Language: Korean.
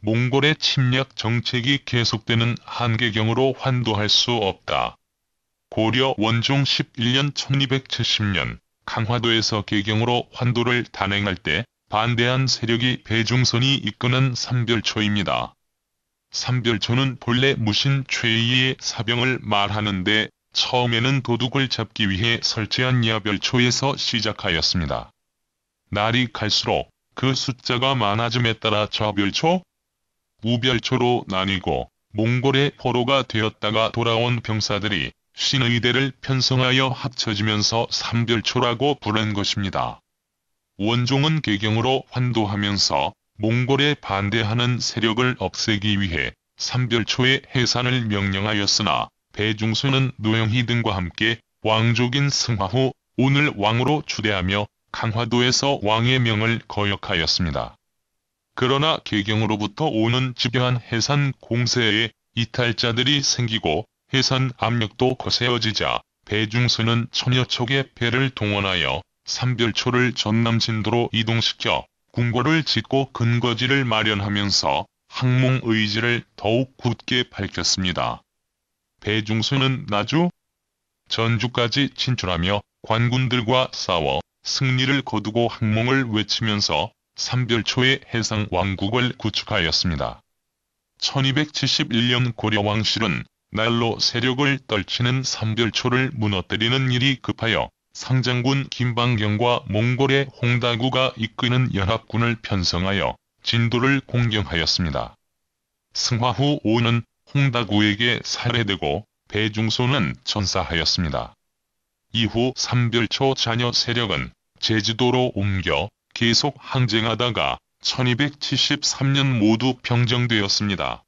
몽골의 침략 정책이 계속되는 한계경으로 환도할 수 없다. 고려 원종 11년 1270년 강화도에서 개경으로 환도를 단행할 때 반대한 세력이 배중선이 이끄는 삼별초입니다. 삼별초는 본래 무신 최의의 사병을 말하는데 처음에는 도둑을 잡기 위해 설치한 야별초에서 시작하였습니다. 날이 갈수록 그 숫자가 많아짐에 따라 좌별초, 우별초로 나뉘고 몽골의 포로가 되었다가 돌아온 병사들이 신의대를 편성하여 합쳐지면서 삼별초라고 부른 것입니다. 원종은 개경으로 환도하면서 몽골에 반대하는 세력을 없애기 위해 삼별초의 해산을 명령하였으나 배중수는 노영희 등과 함께 왕족인 승화후 오늘 왕으로 추대하며 강화도에서 왕의 명을 거역하였습니다. 그러나 개경으로부터 오는 집요한 해산 공세에 이탈자들이 생기고 해산 압력도 거세어지자 배중수는 천여 척의 배를 동원하여 삼별초를 전남 진도로 이동시켜 궁궐을 짓고 근거지를 마련하면서 항몽 의지를 더욱 굳게 밝혔습니다. 배중수는 나주, 전주까지 진출하며 관군들과 싸워 승리를 거두고 항몽을 외치면서 삼별초의 해상 왕국을 구축하였습니다. 1271년 고려 왕실은 날로 세력을 떨치는 삼별초를 무너뜨리는 일이 급하여 상장군 김방경과 몽골의 홍다구가 이끄는 연합군을 편성하여 진도를 공경하였습니다. 승화 후5는 홍다구에게 살해되고 배중소는 전사하였습니다. 이후 삼별초 자녀 세력은 제주도로 옮겨 계속 항쟁하다가 1273년 모두 병정되었습니다